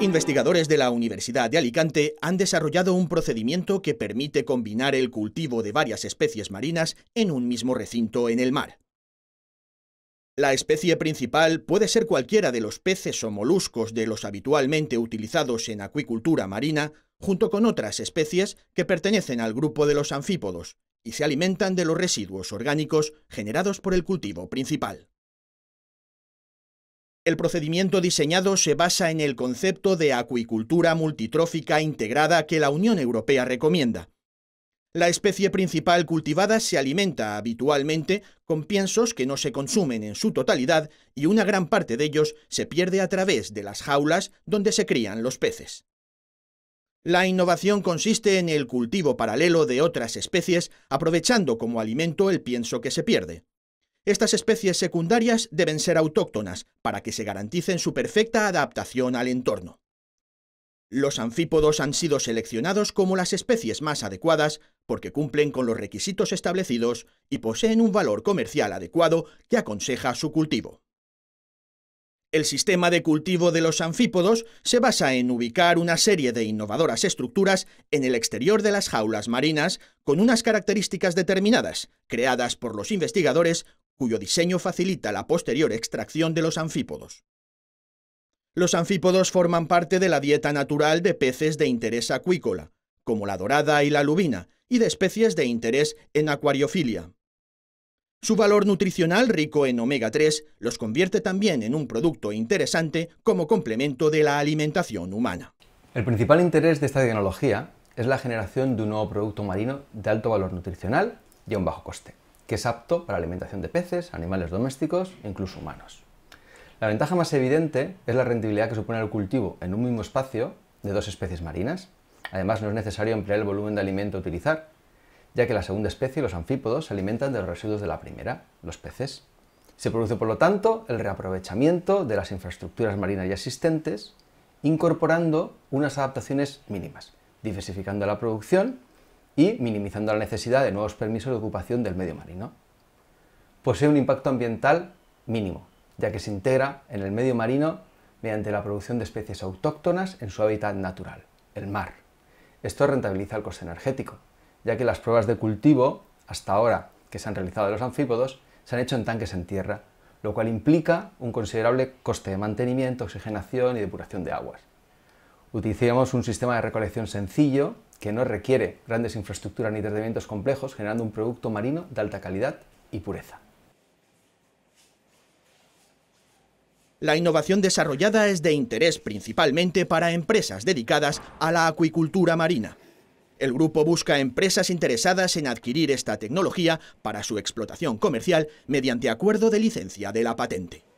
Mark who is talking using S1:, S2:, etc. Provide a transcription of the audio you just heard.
S1: Investigadores de la Universidad de Alicante han desarrollado un procedimiento que permite combinar el cultivo de varias especies marinas en un mismo recinto en el mar. La especie principal puede ser cualquiera de los peces o moluscos de los habitualmente utilizados en acuicultura marina, junto con otras especies que pertenecen al grupo de los anfípodos y se alimentan de los residuos orgánicos generados por el cultivo principal. El procedimiento diseñado se basa en el concepto de acuicultura multitrófica integrada que la Unión Europea recomienda. La especie principal cultivada se alimenta habitualmente con piensos que no se consumen en su totalidad y una gran parte de ellos se pierde a través de las jaulas donde se crían los peces. La innovación consiste en el cultivo paralelo de otras especies aprovechando como alimento el pienso que se pierde. Estas especies secundarias deben ser autóctonas para que se garanticen su perfecta adaptación al entorno. Los anfípodos han sido seleccionados como las especies más adecuadas porque cumplen con los requisitos establecidos y poseen un valor comercial adecuado que aconseja su cultivo. El sistema de cultivo de los anfípodos se basa en ubicar una serie de innovadoras estructuras en el exterior de las jaulas marinas con unas características determinadas, creadas por los investigadores cuyo diseño facilita la posterior extracción de los anfípodos. Los anfípodos forman parte de la dieta natural de peces de interés acuícola, como la dorada y la lubina, y de especies de interés en acuariofilia. Su valor nutricional rico en omega 3 los convierte también en un producto interesante como complemento de la
S2: alimentación humana. El principal interés de esta tecnología es la generación de un nuevo producto marino de alto valor nutricional y a un bajo coste que es apto para alimentación de peces, animales domésticos e incluso humanos. La ventaja más evidente es la rentabilidad que supone el cultivo en un mismo espacio de dos especies marinas. Además, no es necesario ampliar el volumen de alimento a utilizar, ya que la segunda especie, los anfípodos, se alimentan de los residuos de la primera, los peces. Se produce, por lo tanto, el reaprovechamiento de las infraestructuras marinas ya existentes, incorporando unas adaptaciones mínimas, diversificando la producción y minimizando la necesidad de nuevos permisos de ocupación del medio marino. Posee un impacto ambiental mínimo, ya que se integra en el medio marino mediante la producción de especies autóctonas en su hábitat natural, el mar. Esto rentabiliza el coste energético, ya que las pruebas de cultivo, hasta ahora que se han realizado de los anfípodos, se han hecho en tanques en tierra, lo cual implica un considerable coste de mantenimiento, oxigenación y depuración de aguas. Utilizamos un sistema de recolección sencillo que no requiere grandes infraestructuras ni tratamientos complejos, generando un producto marino de alta calidad y pureza. La innovación desarrollada es de interés principalmente
S1: para empresas dedicadas a la acuicultura marina. El grupo busca empresas interesadas en adquirir esta tecnología para su explotación comercial mediante acuerdo de licencia de la patente.